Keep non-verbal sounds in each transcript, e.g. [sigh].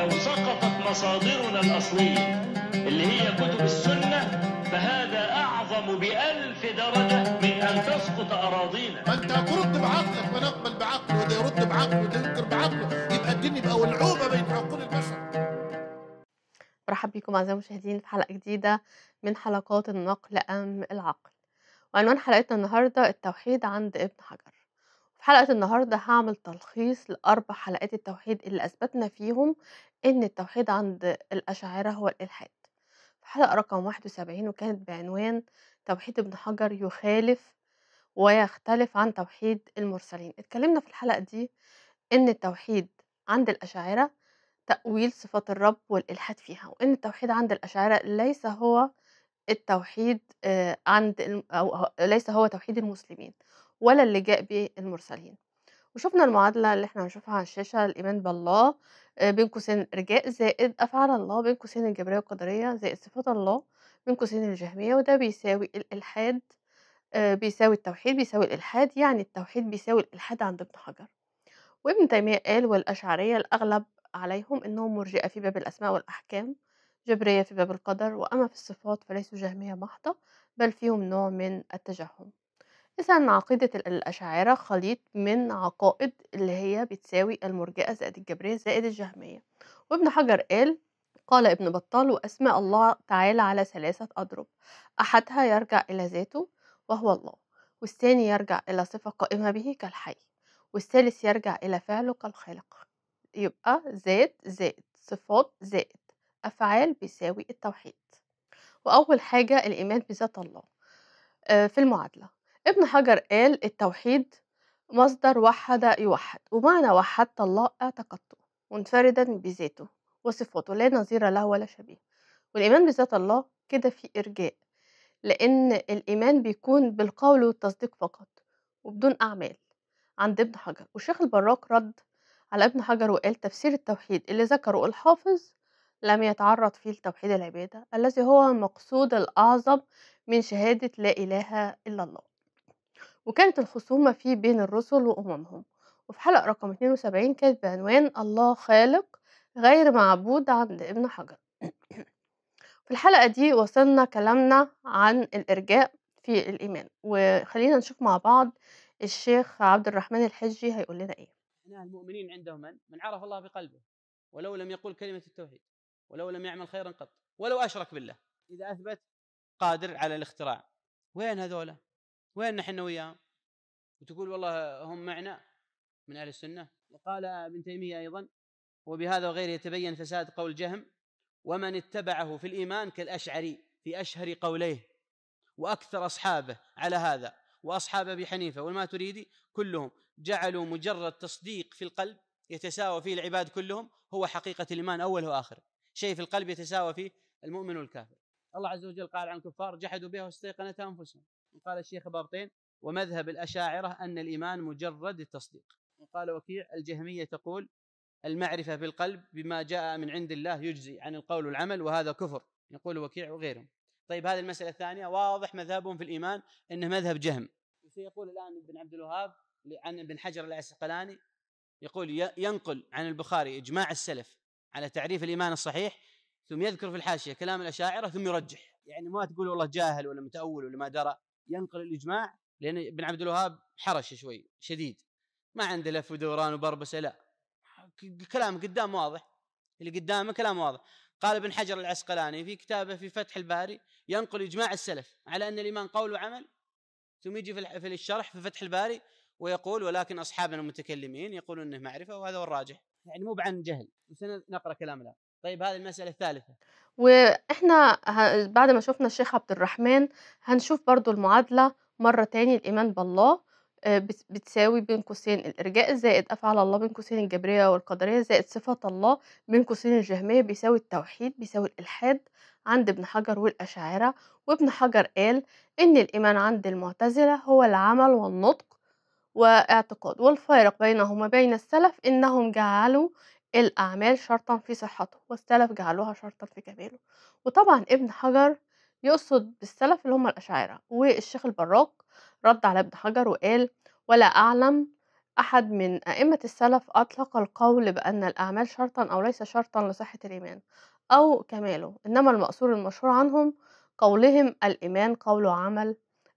لو سقطت مصادرنا الأصلية اللي هي كتب السنة فهذا أعظم بألف درجة من أن تسقط أراضينا فأنت أنت ترد بعقلك ونقبل بعقله وده يرد بعقله وده ينكر بعقله يبقى الدين يبقى ولعوبة بين عقول البشر مرحبا بكم أعزائي المشاهدين في حلقة جديدة من حلقات النقل أم العقل وعنوان حلقتنا النهاردة التوحيد عند ابن حجر في حلقة النهاردة هعمل تلخيص لأربع حلقات التوحيد اللي أثبتنا فيهم إن التوحيد عند الأشاعرة هو الإلحاد في حلقة رقم واحد وسبعين وكانت بعنوان توحيد ابن حجر يخالف ويختلف عن توحيد المرسلين اتكلمنا في الحلقة دي إن التوحيد عند الأشاعرة تأويل صفات الرب والإلحاد فيها وإن التوحيد عند الأشاعرة ليس هو التوحيد آه، عند أو ليس هو توحيد المسلمين ولا اللجاء بالمرسلين وشفنا المعادلة اللي احنا هنشوفها على الشاشة الإيمان بالله آه، بين قوسين رجاء زائد أفعال الله بين قوسين الجبرية والقدرية زائد صفات الله بين قوسين الجهمية وده بيساوي الإلحاد آه، بيساوي التوحيد بيساوي الإلحاد يعني التوحيد بيساوي الإلحاد عند ابن حجر وابن تيمية قال والأشعرية الأغلب عليهم أنهم مرجئة في باب الأسماء والأحكام جبرية في باب القدر وأما في الصفات فليسوا جهمية محضة بل فيهم نوع من التجهم مثلا عقيدة الأشاعرة خليط من عقائد اللي هي بتساوي المرجئة زائد الجبرية زائد الجهمية وابن حجر قال قال ابن بطال وأسماء الله تعالى على ثلاثة أضرب أحدها يرجع إلى ذاته وهو الله والثاني يرجع إلى صفة قائمة به كالحي والثالث يرجع إلى فعله كالخالق يبقى ذات زائد صفات زائد أفعال بيساوي التوحيد وأول حاجة الإيمان بذات الله آه، في المعادلة ابن حجر قال التوحيد مصدر وحد يوحد ومعنى وحدت الله اعتقدته منفردا بذاته وصفاته لا نظير له ولا شبيه والإيمان بذات الله كده في إرجاء لأن الإيمان بيكون بالقول والتصديق فقط وبدون أعمال عند ابن حجر والشيخ البراك رد على ابن حجر وقال تفسير التوحيد اللي ذكره الحافظ لم يتعرض فيه لتوحيد العبادة الذي هو المقصود الأعظم من شهادة لا إله إلا الله وكانت الخصومة فيه بين الرسل وأممهم وفي حلقة رقم 72 كانت بعنوان الله خالق غير معبود عند ابن حجر [clears throat] في الحلقة دي وصلنا كلامنا عن الإرجاء في الإيمان وخلينا نشوف مع بعض الشيخ عبد الرحمن الحجي هيقول لنا إيه المؤمنين عندهم من؟ من عرف الله بقلبه ولو لم يقول كلمة التوحيد ولو لم يعمل خيرا قط ولو أشرك بالله إذا أثبت قادر على الاختراع وين هذولا وين نحن وياهم وتقول والله هم معنا من أهل السنة وقال ابن تيمية أيضا وبهذا وغيره يتبين فساد قول جهم ومن اتبعه في الإيمان كالأشعري في أشهر قوليه وأكثر أصحابه على هذا وأصحاب أبي حنيفة والما تريدي كلهم جعلوا مجرد تصديق في القلب يتساوى فيه العباد كلهم هو حقيقة الإيمان أوله وآخره شيء في القلب يتساوى فيه المؤمن والكافر الله عز وجل قال عن الكفار جحدوا بها واستيقنتها أنفسهم قال الشيخ بابطين ومذهب الأشاعرة أن الإيمان مجرد التصديق قال وكيع الجهمية تقول المعرفة بالقلب بما جاء من عند الله يجزي عن القول والعمل وهذا كفر يقول وكيع وغيرهم طيب هذه المسألة الثانية واضح مذهبهم في الإيمان أنه مذهب جهم يقول الآن ابن عبد الوهاب عن ابن حجر العسقلاني يقول ينقل عن البخاري إجماع السلف على تعريف الإيمان الصحيح ثم يذكر في الحاشية كلام الأشاعرة ثم يرجح يعني ما تقول والله جاهل ولا متأول ولا ما درى ينقل الاجماع لان ابن عبد الوهاب حرش شوي شديد ما عنده لف ودوران وبربسه لا كلام قدام واضح اللي قدامه كلام واضح قال ابن حجر العسقلاني في كتابه في فتح الباري ينقل اجماع السلف على ان الايمان قول وعمل ثم يجي في الشرح في فتح الباري ويقول ولكن اصحابنا المتكلمين يقولون انه معرفه وهذا هو الراجح يعني مو بعن جهل نقرا كلام الان طيب هذه المسألة الثالثة وإحنا بعد ما شفنا الشيخ عبد الرحمن هنشوف برضو المعادلة مرة تانية الإيمان بالله آه، بتساوي بين قوسين الإرجاء زائد أفعل الله بين قوسين الجبرية والقدرية زائد صفة الله بين قوسين الجهمية بيساوي التوحيد بيساوي الإلحاد عند ابن حجر والأشاعرة وابن حجر قال إن الإيمان عند المعتزلة هو العمل والنطق واعتقاد والفارق بينهما بين السلف إنهم جعلوا الأعمال شرطا في صحته والسلف جعلوها شرطا في كماله وطبعا ابن حجر يقصد بالسلف اللي هم الأشاعرة والشيخ البراك رد على ابن حجر وقال ولا أعلم أحد من أئمة السلف أطلق القول بأن الأعمال شرطا أو ليس شرطا لصحة الإيمان أو كماله إنما المقصور المشهور عنهم قولهم الإيمان قول وعمل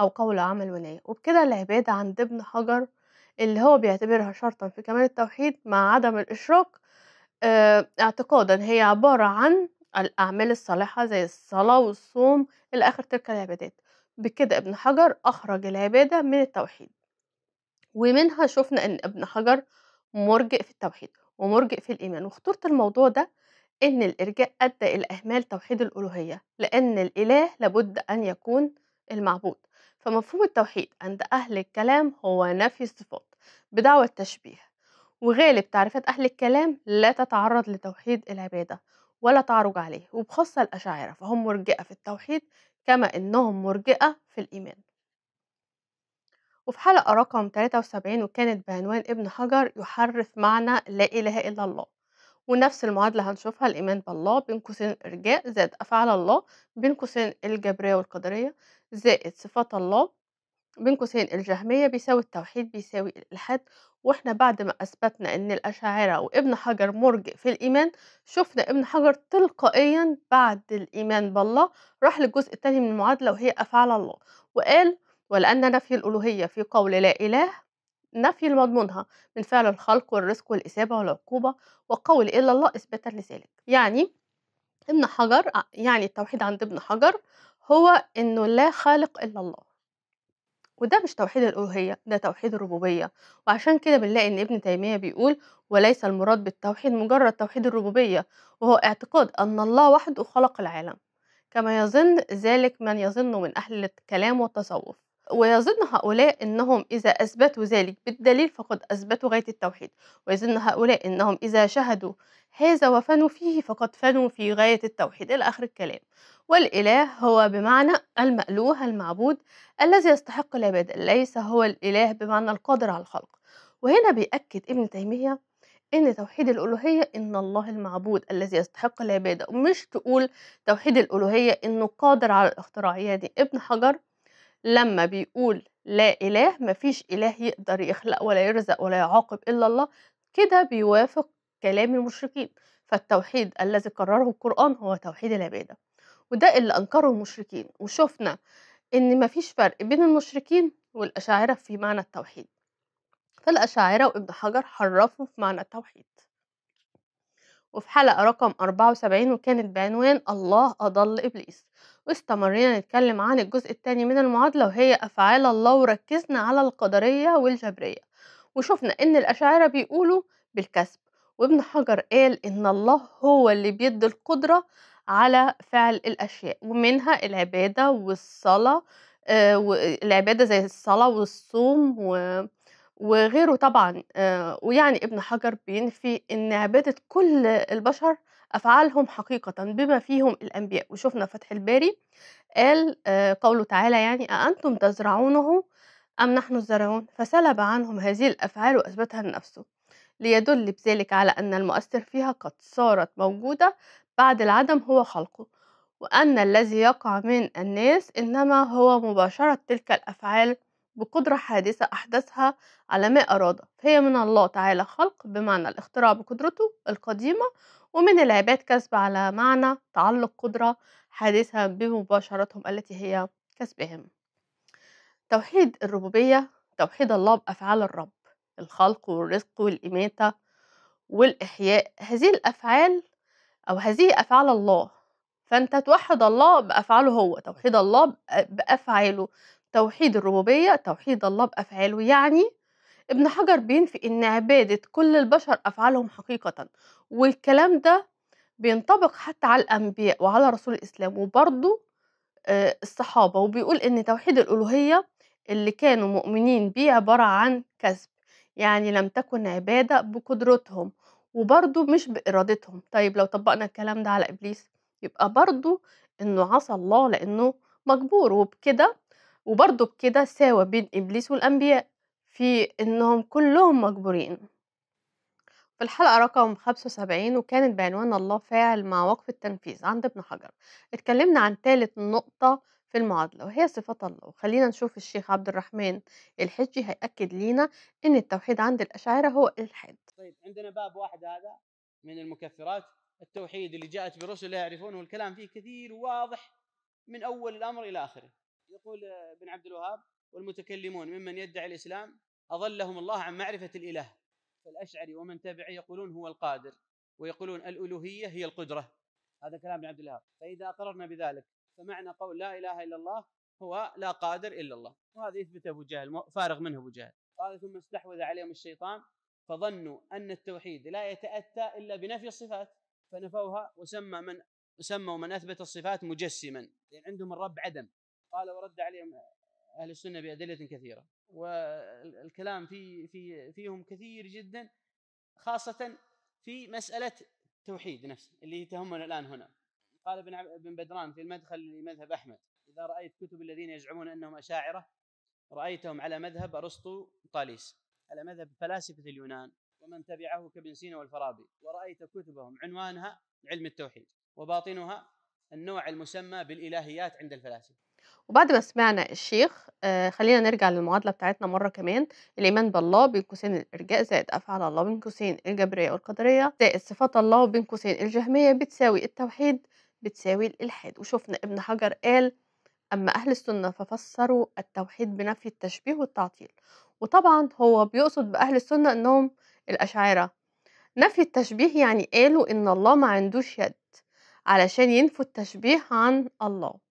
أو قول وعمل ونية وبكده العبادة عند ابن حجر اللي هو بيعتبرها شرطا في كمال التوحيد مع عدم الإشراك آه، اعتقادا هي عبارة عن الأعمال الصالحة زي الصلاة والصوم إلى آخر تلك العبادات بكده ابن حجر أخرج العبادة من التوحيد ومنها شفنا إن ابن حجر مرجئ في التوحيد ومرجئ في الإيمان وخطورة الموضوع ده إن الإرجاء أدى إلى إهمال توحيد الألوهية لأن الإله لابد أن يكون المعبود فمفهوم التوحيد عند أهل الكلام هو نفي الصفات بدعوى التشبيه وغالب تعريفات أهل الكلام لا تتعرض لتوحيد العبادة ولا تعرج عليه وبخاصة الأشاعرة فهم مرجئة في التوحيد كما إنهم مرجئة في الإيمان وفي حلقة رقم 73 وكانت بعنوان ابن حجر يحرف معنى لا إله إلا الله ونفس المعادلة هنشوفها الإيمان بالله بين قوسين الإرجاء زائد أفعال الله بين قوسين الجبرية والقدرية زائد صفات الله بين قوسين الجهمية بيساوي التوحيد بيساوي الإلحاد وإحنا بعد ما أثبتنا إن الأشاعرة وابن حجر مرجئ في الإيمان شفنا ابن حجر تلقائيا بعد الإيمان بالله راح للجزء الثاني من المعادلة وهي أفعال الله وقال ولأن نفي الألوهية في قول لا إله نفي المضمونها من فعل الخلق والرزق والإسابة والعقوبة وقول إلا الله إثباتا لذلك يعني ابن حجر يعني التوحيد عند ابن حجر هو إنه لا خالق إلا الله وده مش توحيد الألوهية ده توحيد الربوبية وعشان كده بنلاقي إن ابن تيمية بيقول وليس المراد بالتوحيد مجرد توحيد الربوبية وهو اعتقاد أن الله وحده خلق العالم كما يظن ذلك من يظن من أهل الكلام والتصوف ويظن هؤلاء أنهم إذا أثبتوا ذلك بالدليل فقد أثبتوا غاية التوحيد ويظن هؤلاء أنهم إذا شهدوا هذا وفنوا فيه فقد فنوا في غاية التوحيد إلى آخر الكلام والإله هو بمعنى المألوه المعبود الذي يستحق العبادة ليس هو الإله بمعنى القادر على الخلق وهنا بيأكد ابن تيمية ان توحيد الالوهيه ان الله المعبود الذي يستحق العباده ومش تقول توحيد الالوهيه انه قادر على الاختراع يعني ابن حجر لما بيقول لا إله مفيش إله يقدر يخلق ولا يرزق ولا يعاقب إلا الله كده بيوافق كلام المشركين فالتوحيد الذي قرره القرآن هو توحيد العبادة وده اللي أنكره المشركين وشفنا إن مفيش فرق بين المشركين والأشاعرة في معنى التوحيد فالأشاعرة وابن حجر حرفوا في معنى التوحيد وفي حلقة رقم 74 وكانت بعنوان الله أضل إبليس واستمرينا نتكلم عن الجزء الثاني من المعادلة وهي أفعال الله وركزنا على القدرية والجبرية وشفنا إن الأشاعرة بيقولوا بالكسب وابن حجر قال إن الله هو اللي بيدي القدرة على فعل الأشياء ومنها العبادة والصلاة آه، والعبادة زي الصلاة والصوم و... وغيره طبعا آه، ويعني ابن حجر بينفي إن عبادة كل البشر أفعالهم حقيقة بما فيهم الأنبياء وشفنا فتح الباري قال آه، قوله تعالى يعني أأنتم تزرعونه أم نحن الزرعون فسلب عنهم هذه الأفعال وأثبتها لنفسه ليدل بذلك على أن المؤثر فيها قد صارت موجودة بعد العدم هو خلقه وأن الذي يقع من الناس إنما هو مباشرة تلك الأفعال بقدرة حادثة أحدثها على ما أراد فهي من الله تعالى خلق بمعنى الاختراع بقدرته القديمة ومن العباد كسب على معنى تعلق قدرة حادثة بمباشرتهم التي هي كسبهم توحيد الربوبية توحيد الله بأفعال الرب الخلق والرزق والإماتة والإحياء هذه الأفعال أو هذه أفعال الله فأنت توحد الله بأفعاله هو توحيد الله بأفعاله توحيد الربوبية توحيد الله بأفعاله يعني ابن حجر بينفي ان عبادة كل البشر افعالهم حقيقة والكلام ده بينطبق حتى على الانبياء وعلى رسول الاسلام وبرضو آه، الصحابة وبيقول ان توحيد الالوهية اللي كانوا مؤمنين بيه عبارة عن كسب يعني لم تكن عبادة بقدرتهم وبرضو مش بإرادتهم طيب لو طبقنا الكلام ده على إبليس يبقى برضو إنه عصى الله لأنه مجبور وبكده وبرضو بكده ساوى بين إبليس والأنبياء في إنهم كلهم مجبورين في الحلقة رقم 75 وكانت بعنوان الله فاعل مع وقف التنفيذ عند ابن حجر اتكلمنا عن ثالث نقطة في المعادلة وهي صفات الله وخلينا نشوف الشيخ عبد الرحمن الحجي هيأكد لينا إن التوحيد عند الأشاعرة هو الالحاد طيب عندنا باب واحد هذا من المكفرات التوحيد اللي جاءت برسل لا يعرفونه والكلام فيه كثير وواضح من أول الأمر إلى آخره يقول ابن عبد الوهاب والمتكلمون ممن يدعي الإسلام أضلهم الله عن معرفة الإله فالأشعري ومن تبعه يقولون هو القادر ويقولون الألوهية هي القدرة هذا كلام ابن عبد الوهاب فإذا أقررنا بذلك فمعنى قول لا إله إلا الله هو لا قادر إلا الله وهذا يثبت أبو جهل فارغ منه أبو جهل قال ثم استحوذ عليهم الشيطان فظنوا أن التوحيد لا يتأتى إلا بنفي الصفات فنفوها وسمى من سموا من أثبت الصفات مجسما لأن يعني عندهم الرب عدم قال ورد عليهم اهل السنه بادله كثيره والكلام في في فيهم كثير جدا خاصه في مساله التوحيد نفسه اللي تهمنا الان هنا قال ابن ابن بدران في المدخل لمذهب احمد اذا رايت كتب الذين يزعمون انهم اشاعره رايتهم على مذهب ارسطو طاليس على مذهب فلاسفه اليونان ومن تبعه كابن سينا والفارابي ورايت كتبهم عنوانها علم التوحيد وباطنها النوع المسمى بالالهيات عند الفلاسفه وبعد ما سمعنا الشيخ آه، خلينا نرجع للمعادلة بتاعتنا مرة كمان الإيمان بالله بين قوسين الإرجاء زائد أفعال الله بين قوسين الجبرية والقدرية زائد صفات الله بين قوسين الجهمية بتساوي التوحيد بتساوي الإلحاد وشفنا ابن حجر قال أما أهل السنة ففسروا التوحيد بنفي التشبيه والتعطيل وطبعا هو بيقصد بأهل السنة إنهم الأشاعرة نفي التشبيه يعني قالوا إن الله ما عندوش يد علشان ينفوا التشبيه عن الله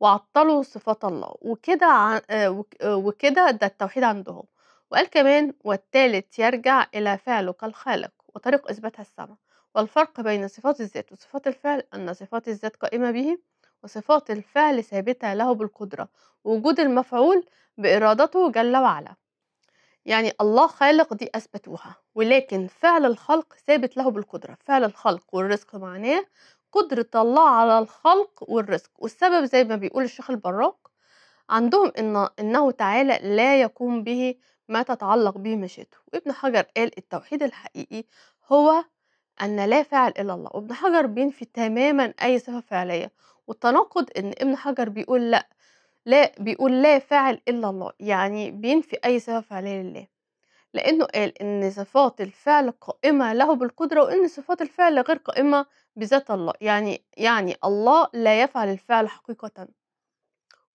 وعطلوا صفات الله وكده آه، آه، وكده ده التوحيد عندهم وقال كمان والثالث يرجع إلى فعله كالخالق وطريق إثباتها السبع والفرق بين صفات الذات وصفات الفعل أن صفات الذات قائمة به وصفات الفعل ثابتة له بالقدرة وجود المفعول بإرادته جل وعلا يعني الله خالق دي أثبتوها ولكن فعل الخلق ثابت له بالقدرة فعل الخلق والرزق معناه قدرة الله على الخلق والرزق والسبب زي ما بيقول الشيخ البراق عندهم إن إنه تعالى لا يقوم به ما تتعلق به مشيئته وابن حجر قال التوحيد الحقيقي هو أن لا فاعل إلا الله وابن حجر بينفي تماما أي صفة فعلية والتناقض إن ابن حجر بيقول لأ لا بيقول لا فاعل إلا الله يعني بينفي أي صفة فعلية لله لأنه قال إن صفات الفعل قائمة له بالقدرة وإن صفات الفعل غير قائمة بذات الله يعني يعني الله لا يفعل الفعل حقيقة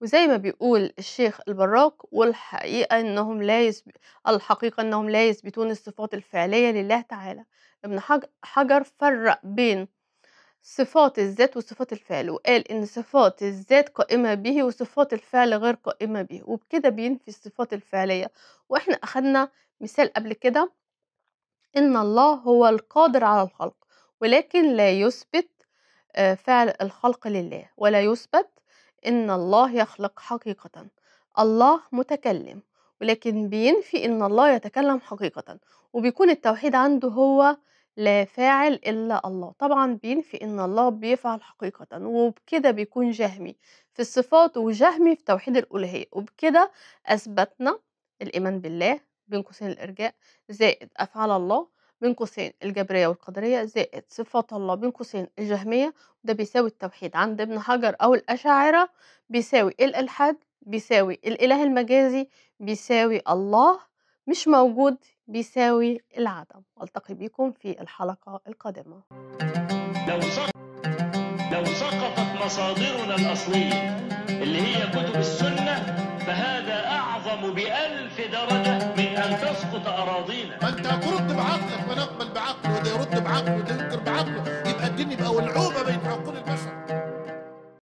وزي ما بيقول الشيخ البراك والحقيقة إنهم لا يسب... الحقيقة إنهم لا يثبتون الصفات الفعلية لله تعالى ابن حجر فرق بين صفات الذات وصفات الفعل وقال إن صفات الذات قائمة به وصفات الفعل غير قائمة به وبكده بينفي الصفات الفعلية وإحنا أخدنا مثال قبل كده إن الله هو القادر على الخلق ولكن لا يثبت آه، فعل الخلق لله ولا يثبت إن الله يخلق حقيقة الله متكلم ولكن بينفي إن الله يتكلم حقيقة وبيكون التوحيد عنده هو لا فاعل إلا الله طبعا بينفي إن الله بيفعل حقيقة وبكده بيكون جهمي في الصفات وجهمي في توحيد الألوهية وبكده أثبتنا الإيمان بالله بين قوسين الإرجاء زائد أفعال الله بين قوسين الجبرية والقدرية زائد صفات الله بين قوسين الجهمية وده بيساوي التوحيد عند ابن حجر أو الأشاعرة بيساوي الإلحاد بيساوي الإله المجازي بيساوي الله مش موجود بيساوي العدم ألتقي بكم في الحلقة القادمة لو لو سقطت مصادرنا الأصلية اللي هي كتب السنة فهذا أعظم بألف درجة أن تسقط أراضينا ما أنت هترد بعقلك ما نقبل بعقله وده يرد بعقله وده ينكر بعقله يبقى الدين يبقى ولعوبة بين عقول البشر